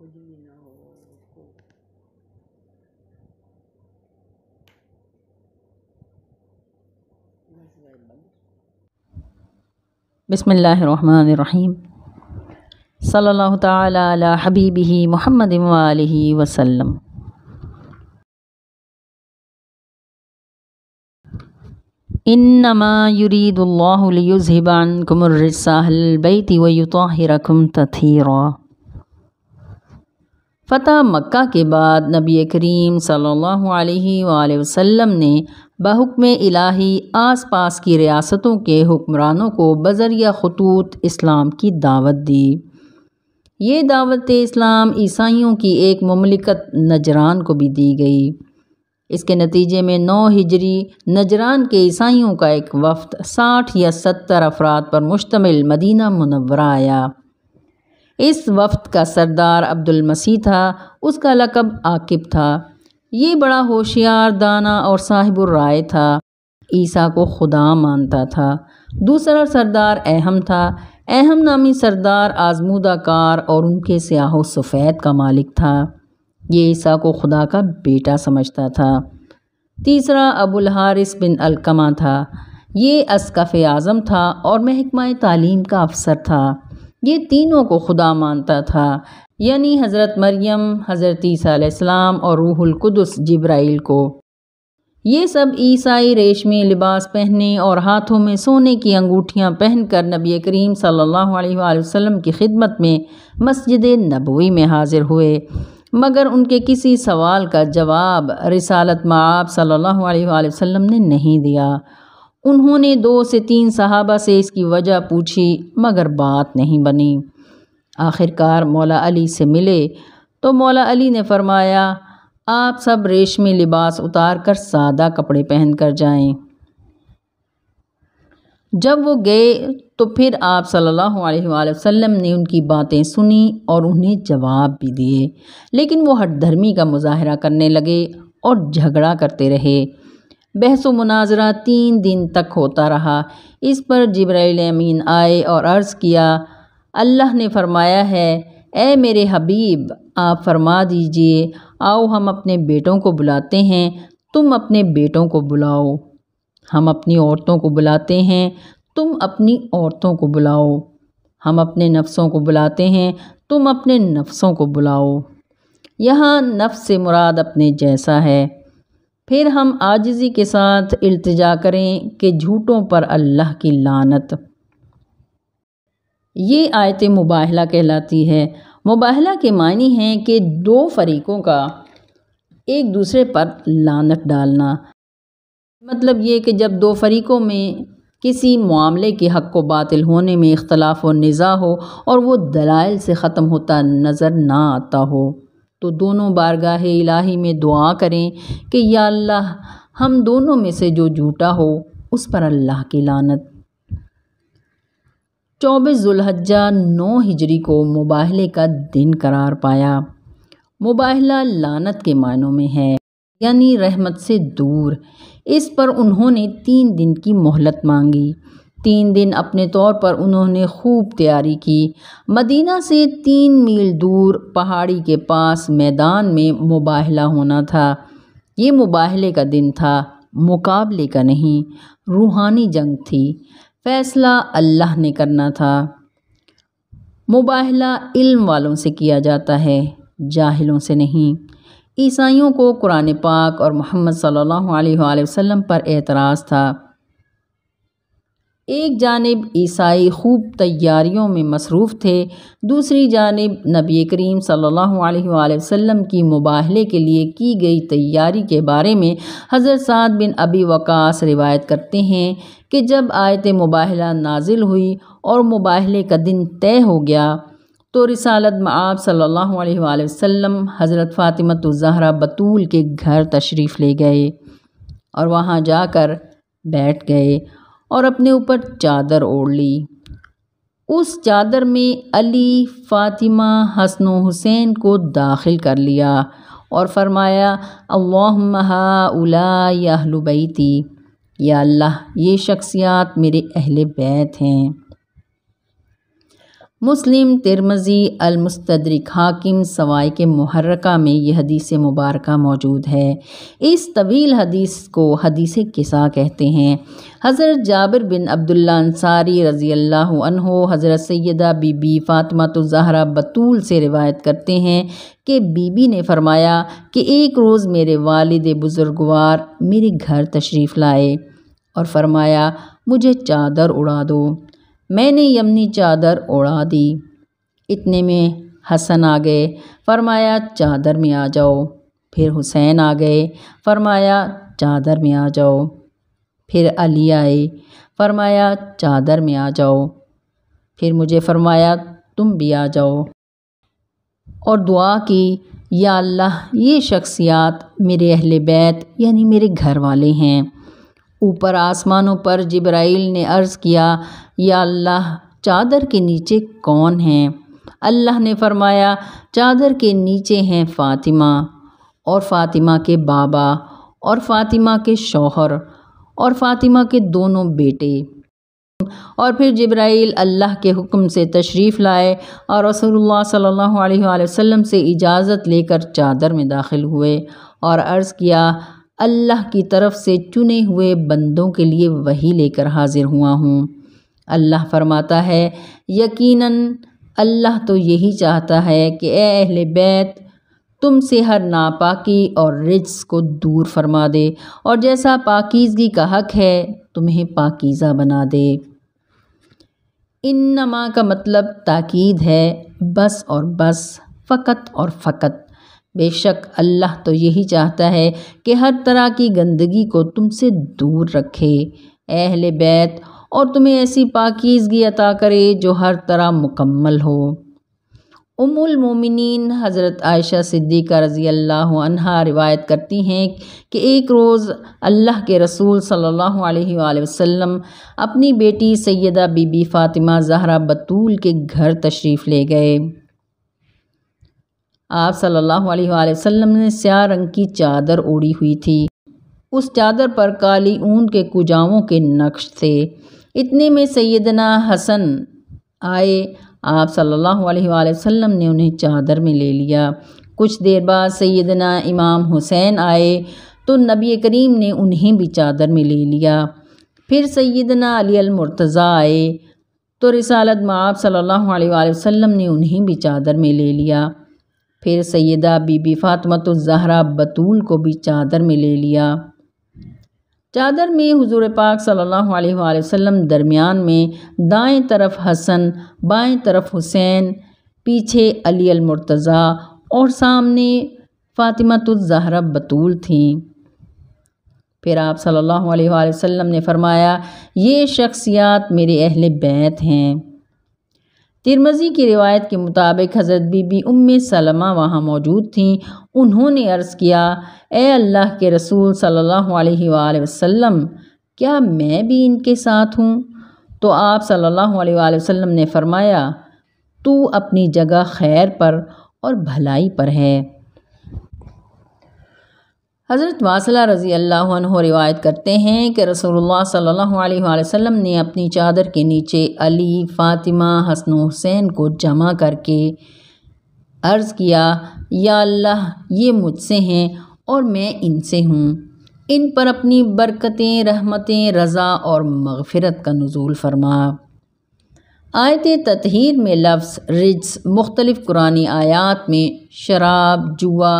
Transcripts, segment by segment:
o ou بسم الله الرحمن الرحيم صلى الله تعالى على حبيبه محمد وآله وسلم إنما يريد الله ليذهب عنكم الرجس أهل البيت ويطهركم تطهيرا फ़तह मक्का के बाद नबी करीम सल्लल्लाहु अलैहि वसल्लम ने बहुकम इलाही आस पास की रियासतों के हुक्मरानों को बजरिया खतूत इस्लाम की दावत दी ये दावत इस्लाम ईसाइयों की एक ममलिकत नजरान को भी दी गई इसके नतीजे में नौ हिजरी नजरान के ईसाइयों का एक वफ्त साठ या सत्तर अफराद पर मुश्तमिल मदीना मुनवरा आया इस वफ्त का सरदार अब्दुल मसीह था उसका लकब आकिब था ये बड़ा होशियार दाना और साहिबुर्राय था ईसा को खुदा मानता था दूसरा सरदार अहम था अहम नामी सरदार आजमूदा कार और उनके स्याह सफ़ैद का मालिक था ये ईसा को खुदा का बेटा समझता था तीसरा अबुल हारिस बिन अलकमा था ये असकफ़ आज़म था और महकमा तालीम का अफसर था ये तीनों को खुदा मानता था यानी हज़रत मरियम हज़रत ईसीम और रूहुल कुदस जब्राइल को ये सब ईसाई रेशमी लिबास पहने और हाथों में सोने की अंगूठियाँ पहनकर नबी करीम सल्लल्लाहु अलैहि वसल्लम की खिदमत में मस्जिद नबवी में हाज़िर हुए मगर उनके किसी सवाल का जवाब रिसालत माब सल्लल्लाहु अलैहि वसल्लम ने नहीं दिया उन्होंने दो से तीन सहाबा से इसकी वजह पूछी मगर बात नहीं बनी आखिरकार मौला अली से मिले तो मौला अली ने फरमाया आप सब रेशमी लिबास उतार कर सादा कपड़े पहन कर जाएं। जब वो गए तो फिर आप सल्लल्लाहु अलैहि वसल्लम ने उनकी बातें सुनी और उन्हें जवाब भी दिए लेकिन वो धर्मी का मुजाहरा करने लगे और झगड़ा करते रहे बहस मुनाजरा तीन दिन तक होता रहा इस पर जब्राइल अमीन आए और अर्ज़ किया अल्लाह ने फरमाया है ए मेरे हबीब आप फरमा दीजिए आओ हम अपने बेटों को बुलाते हैं तुम अपने बेटों को बुलाओ हम अपनी औरतों को बुलाते हैं तुम अपनी औरतों को बुलाओ हम अपने नफ्सों को बुलाते हैं तुम अपने नफ्सों को बुलाओ यहाँ नफ्स से मुराद अपने जैसा है फिर हम आजिज़ी के साथ अल्तजा करें कि झूठों पर अल्लाह की लानत ये आयत मुबाहला कहलाती है मुबाहला के मानी हैं कि दो फरीकों का एक दूसरे पर लानत डालना मतलब ये कि जब दो फरीकों में किसी मामले के हक़ को बातिल होने में इख्तलाफ और निज़ा हो और वो दलाइल से ख़त्म होता नज़र ना आता हो तो दोनों बारगाह इलाही में दुआ करें कि या अल्लाह हम दोनों में से जो झूठा हो उस पर अल्लाह की लानत चौबीस जुल्हजा नौ हिजरी को मुबाहले का दिन करार पाया मुबाहला लानत के मायनों में है यानी रहमत से दूर इस पर उन्होंने तीन दिन की मोहलत मांगी तीन दिन अपने तौर पर उन्होंने खूब तैयारी की मदीना से तीन मील दूर पहाड़ी के पास मैदान में मुबाहला होना था ये मुबाहले का दिन था मुकाबले का नहीं रूहानी जंग थी फैसला अल्लाह ने करना था मुबाहला इल्म वालों से किया जाता है जाहिलों से नहीं ईसाइयों को कुरान पाक और मोहम्मद सल्लल्लाहु अलैहि वसल्लम पर एतराज़ था एक जानब ईसाई खूब तैयारियों में मसरूफ़ थे दूसरी जानब नबी करीम सल्लल्लाहु अलैहि वसल्लम की मुबाहले के लिए की गई तैयारी के बारे में हज़रत साद बिन अबी वकास रिवायत करते हैं कि जब आयत मुबाहला नाजिल हुई और मुबाहले का दिन तय हो गया तो रिसालत मआब सल्लल्लाहु अलैहि वसल्लम हज़रत फ़ातिमत ज़हरा बतूल के घर तशरीफ़ ले गए और वहाँ जाकर बैठ गए और अपने ऊपर चादर ओढ़ ली उस चादर में अली फ़ातिमा हसन हुसैन को दाखिल कर लिया और फरमाया अल्लाहल बैती या अल्लाह ये शख्सियात मेरे अहल बैत हैं मुस्लिम तिरमजी अलमस्तरक हाकिम सवाई के महरका में यह हदीस मुबारक मौजूद है इस तवील हदीस को हदीस किसा कहते हैं हज़रत जाबिर बिन अब्दुल्ला अंसारी रज़ी अल्लाह अनहो हज़रत सैदा बीबी तो ज़हरा बतूल से रिवायत करते हैं कि बीबी ने फरमाया कि एक रोज़ मेरे वालद बुज़ुर्गवार मेरे घर तशरीफ़ लाए और फरमाया मुझे चादर उड़ा दो मैंने यमनी चादर ओढ़ा दी इतने में हसन आ गए फरमाया चादर में आ जाओ फिर हुसैन आ गए फरमाया चादर में आ जाओ फिर अली आए फरमाया चादर में आ जाओ फिर मुझे फरमाया तुम भी आ जाओ और दुआ की या अल्लाह ये शख्सियात मेरे अहल बैत यानी मेरे घर वाले हैं ऊपर आसमानों पर जिब्राइल ने अर्ज़ किया या अल्लाह चादर के नीचे कौन है अल्लाह ने फरमाया चादर के नीचे हैं फ़ातिमा और फ़ातिमा के बाबा और फ़ातिमा के शौहर और फ़ातिमा के दोनों बेटे और फिर जब्राइल अल्लाह के हुक्म से तशरीफ़ लाए और रसूलुल्लाह सल्लल्लाहु अलैहि वसल्लम से इजाज़त लेकर चादर में दाखिल हुए और अर्ज़ किया अल्लाह की तरफ से चुने हुए बंदों के लिए वही लेकर हाजिर हुआ हूँ अल्लाह फरमाता है यकीनन अल्लाह तो यही चाहता है कि ए अहल बैत से हर नापाकी और रिज्स को दूर फरमा दे और जैसा पाकीज़गी का हक है तुम्हें पाकीज़ा बना दे इन नमा का मतलब ताकीद है बस और बस फ़कत और फ़कत बेशक अल्लाह तो यही चाहता है कि हर तरह की गंदगी को तुमसे दूर रखे अहल बैत और तुम्हें ऐसी पाकिजगी अता करे जो हर तरह मुकम्मल हो उमुल मोमिनीन हज़रत आयशा सिद्दीक़ा रज़ी अल्लाह अनहा रिवायत करती हैं कि एक रोज़ अल्लाह के रसूल सल्लल्लाहु अलैहि वसल्लम अपनी बेटी सैदा बीबी फ़ातिमा जहरा बतूल के घर तशरीफ़ ले गए आप सल्लल्लाहु अलैहि वसल्लम ने स्या रंग की चादर ओढ़ी हुई थी उस चादर पर काली ऊन के कुजावों के नक्श थे इतने में सैदना हसन आए आप सल्लल्लाहु अलैहि वसल्लम ने उन्हें चादर में ले लिया कुछ देर बाद सैदना इमाम हुसैन आए तो नबी करीम ने उन्हें भी चादर में ले लिया फिर सैदना अली आए तो रिसालत आप सल्लल्लाहु अलैहि वसल्लम ने उन्हें भी चादर में ले लिया फिर सैदा बीबी फातमत ज़हरा बतूल को भी चादर में ले लिया चादर में हुजूर पाक सल्लल्लाहु अलैहि वसल्लम दरमियान में दाएं तरफ हसन बाएं तरफ हुसैन पीछे अली अलमर्तज़ा और सामने फ़ातिमा ज़हरा बतूल थीं फिर आप सल्लल्लाहु अलैहि वसल्लम ने फरमाया ये शख्सियात मेरे अहल बैत हैं तिरमजी की रिवायत के मुताबिक हज़रत बीबी उम सलमा वहाँ मौजूद थीं उन्होंने अर्ज़ किया ए अल्लाह के रसूल सल्लल्लाहु अलैहि वसल्लम क्या मैं भी इनके साथ हूँ तो आप सल्लल्लाहु अलैहि वसल्लम ने फ़रमाया तू अपनी जगह खैर पर और भलाई पर है हज़रत वासला रज़ी अल्लाह रिवायत करते हैं कि रसोल्ला सल्लल्लाहु ने अपनी चादर के नीचे अली फ़ातिमा हसन हुसैन को जमा करके अर्ज़ किया या अल्लाह ये मुझसे हैं और मैं इनसे हूँ इन पर अपनी बरकतें रहमतें रज़ा और मगफ़रत का नज़ूल फरमा आयत ततहीर में लफ्स रिज मुख्तलिफ़ कुरानी आयात में शराब जुआ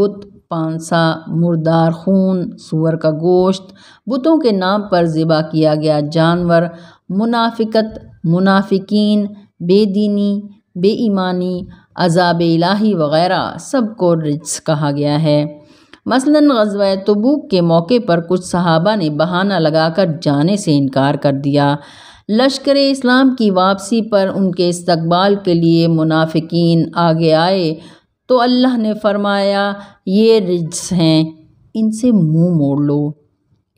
बुत पानसा मुर्दार खून सूअर का गोश्त बुतों के नाम पर ज़िबा किया गया जानवर मुनाफ़िकत मुनाफिकीन बेदीनी बेईमानी अजाब इलाही वग़ैरह सब को रिज्स कहा गया है मसलन गजवा तबूक के मौके पर कुछ सहाबा ने बहाना लगाकर जाने से इनकार कर दिया लश्कर इस्लाम की वापसी पर उनके इस्तबाल के लिए मुनाफिकीन आगे आए तो अल्लाह ने फरमाया ये रिज्स हैं इनसे मुंह मोड़ लो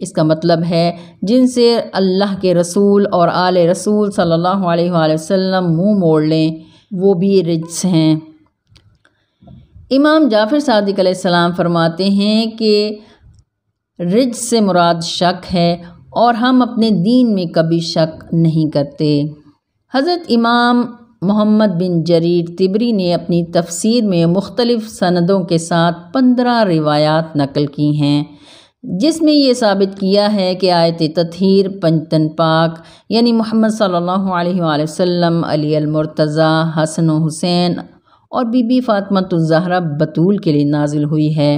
इसका मतलब है जिनसे अल्लाह के रसूल और आले रसूल सल्लल्लाहु अलैहि वसल्लम मुंह मोड़ लें वो भी रिज्स हैं इमाम जाफ़िर सादिक सलाम फरमाते हैं कि रिज से मुराद शक है और हम अपने दीन में कभी शक नहीं करते हज़रत इमाम मोहम्मद बिन जरीर तिबरी ने अपनी तफसीर में मुख्तलिफ सनदों के साथ पंद्रह रिवायात नकल की हैं जिसमें ये साबित किया है कि आयत तथहर पंचतन पाक यानी मोहम्मद सल्लल्लाहु अलैहि वसल्लम अली हसन हुसैन और बीबी फ़ातमतज़हरा बतूल के लिए नाजिल हुई है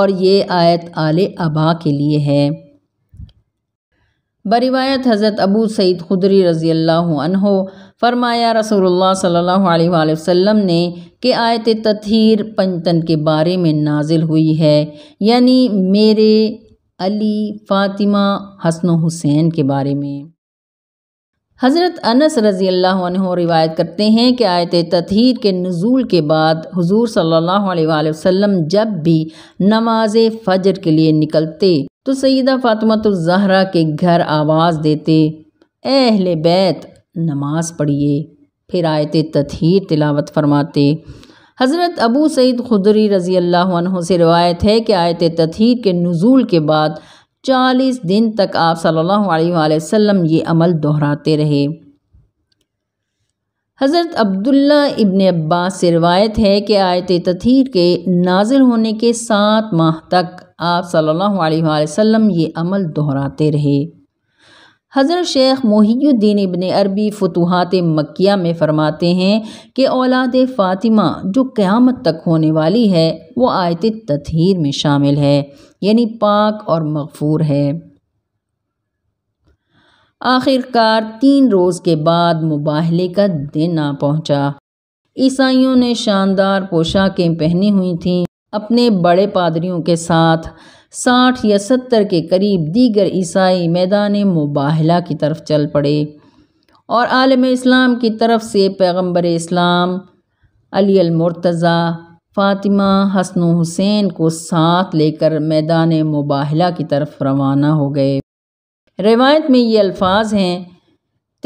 और ये आयत आल अबा के लिए है बरिवायत हज़रत अबू सईद खुदरी रज़ी अल्लाह फरमाया रसूल सल्ला वसम ने कि आयत तथीर पंचतन के बारे में नाजिल हुई है यानी मेरे अली फ़ातिमा हसन हुसैन के बारे में हज़रत अनस रज़ी अल्लाह रिवायत करते हैं कि आयत तथहीर के नज़ूल के बाद हुजूर सल्लल्लाहु अलैहि वसल्लम जब भी नमाज फ़जर के लिए निकलते तो सईदा फ़ातमतुलज़हरा के घर आवाज़ देते अहल बैत नमाज़ पढ़िए फिर आयत तथहर तिलावत फरमाते हज़रत अबू सईद खुदरी रज़ी अल्लाह से रवायत है कि आयत तथहर के नज़ूल के बाद चालीस दिन तक आप सल्लल्लाहु अलैहि वसल्लम ये अमल दोहराते रहे हज़रत अब्दुल्ला इब्न अब्बास से रवायत है कि आयत तथहर के नाजिल होने के सात माह तक आप सल्लल्लाहु अलैहि वसल्लम ये अमल दोहराते रहे हज़रत शेख मोहीद्दीन इबन अरबी फतूहत मक्या में फ़रमाते हैं कि औलाद फ़ातिमा जो क़्यामत तक होने वाली है वो आयत तथहर में शामिल है यानी पाक और मकफूर है आखिरकार तीन रोज़ के बाद मुबाहले का दिन आ पहुँचा ईसाइयों ने शानदार पोशाकें पहनी हुई थीं अपने बड़े पादरियों के साथ साठ या सत्तर के करीब दीगर ईसाई मैदान मुबाहला की तरफ चल पड़े और आलम इस्लाम की तरफ से पैगंबर इस्लाम अली अलमरतज़ा फ़ातिमा हसन हुसैन को साथ लेकर मैदान मुबाहला की तरफ रवाना हो गए रिवायत में ये अल्फाज हैं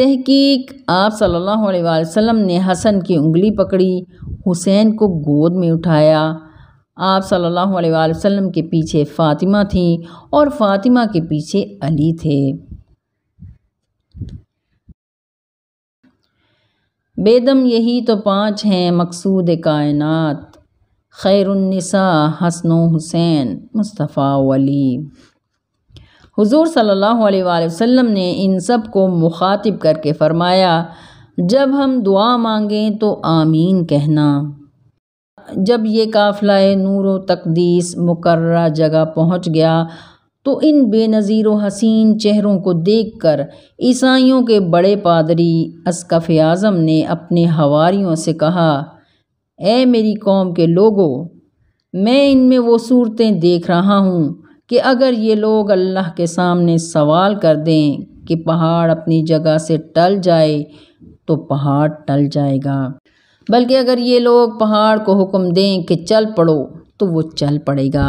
तहकीक आप सल्लल्लाहु अलैहि वसल्लम ने हसन की उंगली पकड़ी हुसैन को गोद में उठाया आप सल्लल्लाहु अलैहि वसल्लम के पीछे फ़ातिमा थी और फ़ातिमा के पीछे अली थे बेदम यही तो पाँच हैं मकसूद कायनात खैरनिसा हसन हुसैन मुस्तफ़ा वली हुजूर सल्लल्लाहु अलैहि वसल्लम ने इन सब को मुखातिब करके फरमाया जब हम दुआ मांगें तो आमीन कहना जब ये काफ़िला नूर व तकदीस मुकर्रा जगह पहुँच गया तो इन बेनज़ीर व हसीन चेहरों को देखकर ईसाइयों के बड़े पादरी असकफ़ आज़म ने अपने हवारीयों से कहा ए मेरी कौम के लोगों मैं इनमें वो सूरतें देख रहा हूँ कि अगर ये लोग अल्लाह के सामने सवाल कर दें कि पहाड़ अपनी जगह से टल जाए तो पहाड़ टल जाएगा बल्कि अगर ये लोग पहाड़ को हुक्म दें कि चल पड़ो तो वो चल पड़ेगा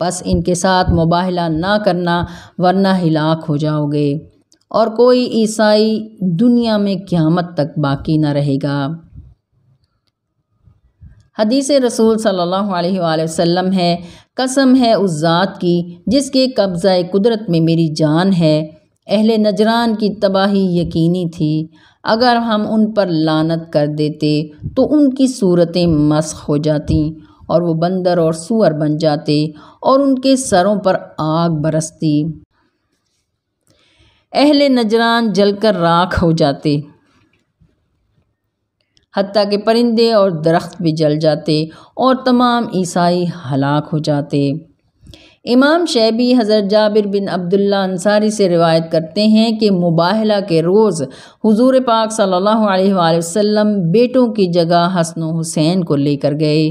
बस इनके साथ मुबाहला ना करना वरना हिलाक हो जाओगे और कोई ईसाई दुनिया में क़्यामत तक बाकी ना रहेगा हदीस रसूल सल्लल्लाहु अलैहि वसल्लम है कसम है उस ज़ात की जिसके कब्ज़ा कुदरत में मेरी जान है अहल नजरान की तबाही यकीनी थी अगर हम उन पर लानत कर देते तो उनकी सूरतें मस्क हो जाती और वो बंदर और सुअर बन जाते और उनके सरों पर आग बरसती अहले नजरान जलकर राख हो जाते हती के परिंदे और दरख्त भी जल जाते और तमाम ईसाई हलाक हो जाते इमाम शैबी हज़रत जाबिर बिन अब्दुल्ला अंसारी से रिवायत करते हैं कि मुबाहला के रोज़ हुजूर पाक सल्लल्लाहु अलैहि वसल्लम बेटों की जगह हसन हुसैन को लेकर गए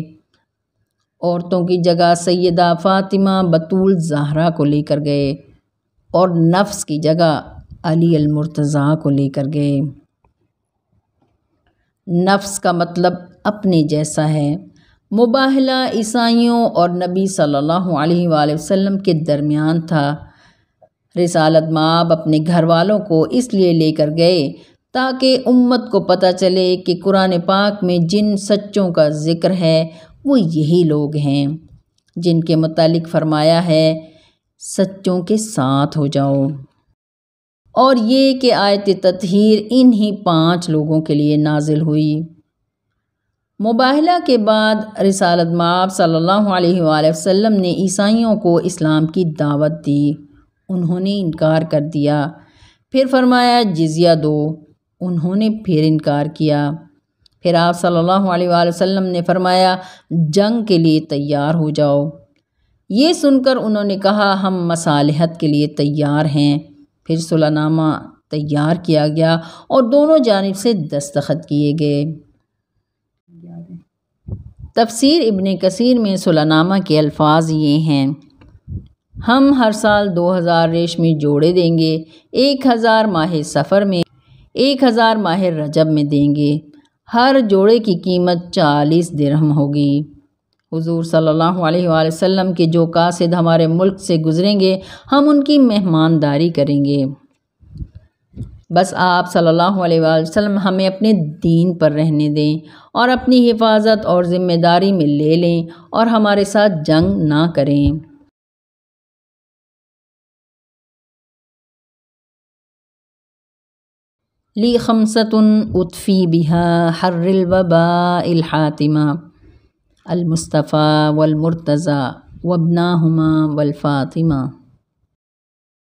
औरतों की जगह सैदा फ़ातिमा बतूल जहरा को लेकर गए और नफ्स की जगह अली अलमरतज़ा को लेकर गए नफ्स का मतलब अपने जैसा है मुबाहला ईसाइयों और नबी सल्लल्लाहु अलैहि वसल्लम के दरमियान था रिसालत माब अपने घर वालों को इसलिए लेकर गए ताकि उम्मत को पता चले कि कुरान पाक में जिन सच्चों का ज़िक्र है वो यही लोग हैं जिनके मतलब फरमाया है सच्चों के साथ हो जाओ और ये कि आयत तथहर इन्हीं पाँच लोगों के लिए नाजिल हुई मुबाहला के बाद रिसालत माब सल्लल्लाहु अलैहि वसल्लम ने ईसाइयों को इस्लाम की दावत दी उन्होंने इनकार कर दिया फिर फरमाया जिज़िया दो उन्होंने फिर इनकार किया फिर आप सल्लल्लाहु अलैहि वसल्लम ने फरमाया जंग के लिए तैयार हो जाओ ये सुनकर उन्होंने कहा हम मसालहत के लिए तैयार हैं फिर सुलानामा तैयार किया गया और दोनों जानब से दस्तखत किए गए तफसीर इबन कसीर में सुलनामा के अल्फाज ये हैं हम हर साल 2000 रेशमी जोड़े देंगे 1000 माह सफ़र में 1000 माह रजब में देंगे हर जोड़े की कीमत 40 दिरहम होगी हुजूर सल्लल्लाहु अलैहि वसल्लम के जो कासिद हमारे मुल्क से गुज़रेंगे हम उनकी मेहमानदारी करेंगे बस आप सल्लल्लाहु अलैहि वसल्लम हमें अपने दीन पर रहने दें और अपनी हिफाजत और ज़िम्मेदारी में ले लें और हमारे साथ जंग ना करें ली खमसतन उत्फ़ी बिहा हर्रबा अलमुस्तफ़ा वलमरतज़ा वबना हमा वलफ़ातिमा